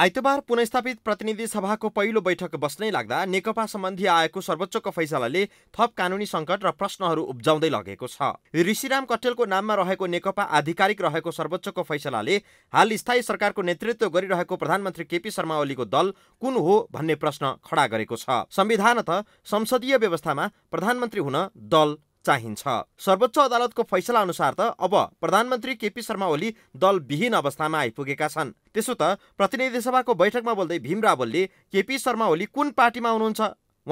आइतबार पुनस्थापित प्रतिनिधि सभाको पहिलो बैठक बस्नै लाग्दा नेकपा सम्बन्धी आएको सर्वोच्चको फैसलाले थप कानुनी सङ्कट र प्रश्नहरू उब्जाउँदै लगेको छ ऋषिराम कटेलको नाममा रहेको नेकपा आधिकारिक रहेको सर्वोच्चको फैसलाले हाल स्थायी सरकारको नेतृत्व गरिरहेको प्रधानमन्त्री केपी शर्मा ओलीको दल कुन हो भन्ने प्रश्न खडा गरेको छ संविधान त संसदीय व्यवस्थामा प्रधानमन्त्री हुन दल चाहिन्छ सर्वोच्च अदालतको फैसला अनुसार त अब प्रधानमन्त्री केपी शर्मा ओली दलविहीन अवस्थामा आइपुगेका छन् त्यसो त प्रतिनिधि सभाको बैठकमा बोल्दै भीम रावलले केपी शर्मा ओली कुन पार्टीमा हुनुहुन्छ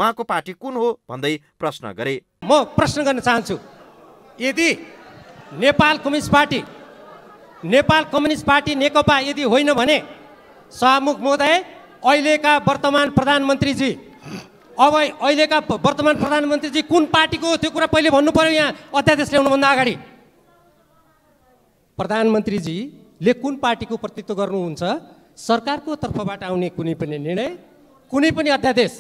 उहाँको पार्टी कुन हो भन्दै प्रश्न गरे म प्रश्न गर्न चाहन्छु यदि Nepal communist party Nepal communist party Nekapa यदि होइन भने सहमुख महोदय अहिलेका वर्तमान प्रधानमन्त्रीजी अब अहिलेका वर्तमान प्रधानमन्त्रीजी कुन पार्टीको त्यो कुरा पहिले भन्नु पऱ्यो यहाँ अध्यादेश ल्याउनुभन्दा अगाडि प्रधानमन्त्रीजीले कुन पार्टीको प्रतित्व गर्नुहुन्छ सरकारको तर्फबाट आउने कुनै पनि निर्णय कुनै पनि अध्यादेश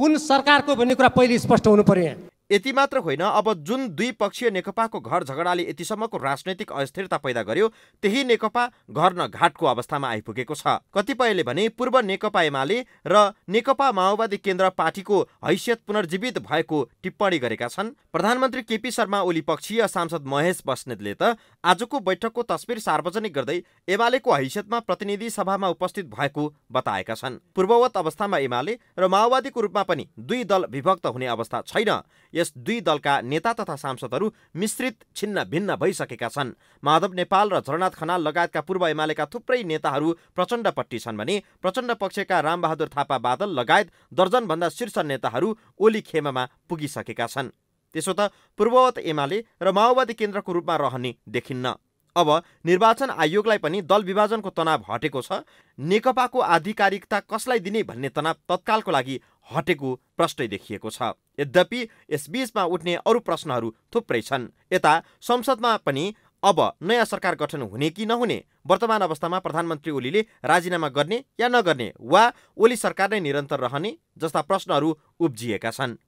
कुन सरकारको भन्ने कुरा पहिले स्पष्ट हुनु पऱ्यो यहाँ यति मात्र होइन अब जुन द्विपक्षीय नेकपाको घर झगडाले यतिसम्मको राजनैतिक अस्थिरता पैदा गर्यो त्यही नेकपा घर न घाटको अवस्थामा आइपुगेको छ कतिपयले भने पूर्व नेकपा एमाले र नेकपा माओवादी केन्द्र पार्टीको हैसियत पुनर्जीवित भएको टिप्पणी गरेका छन् प्रधानमन्त्री केपी शर्मा ओली पक्षीय सांसद महेश बस्नेतले त आजको बैठकको तस्विर सार्वजनिक गर्दै एमालेको हैसियतमा प्रतिनिधि सभामा उपस्थित भएको बताएका छन् पूर्ववत अवस्थामा एमाले र माओवादीको रूपमा पनि दुई दल विभक्त हुने अवस्था छैन यस दुई दलका नेता तथा सांसदहरू मिश्रित छिन्न भिन्न भइसकेका छन् माधव नेपाल र झरनाथ खनाल लगायतका पूर्व एमालेका थुप्रै नेताहरू प्रचण्डपट्टि छन् भने प्रचण्ड पक्षका रामबहादुर थापा बादल लगायत दर्जनभन्दा शीर्ष नेताहरू ओली खेमामा पुगिसकेका छन् त्यसो त पूर्ववत एमाले र माओवादी केन्द्रको रूपमा रहने देखिन्न अब निर्वाचन आयोगलाई पनि दल विभाजनको तनाव हटेको छ नेकपाको आधिकारिकता कसलाई दिने भन्ने तनाव तत्कालको लागि हटेको प्रष्टै देखिएको छ यद्यपि यसबीचमा उठ्ने अरू प्रश्नहरू थुप्रै छन् यता संसदमा पनि अब नयाँ सरकार गठन हुने कि नहुने वर्तमान अवस्थामा प्रधानमन्त्री ओलीले राजीनामा गर्ने या नगर्ने वा ओली सरकार नै निरन्तर रहने जस्ता प्रश्नहरू उब्जिएका छन्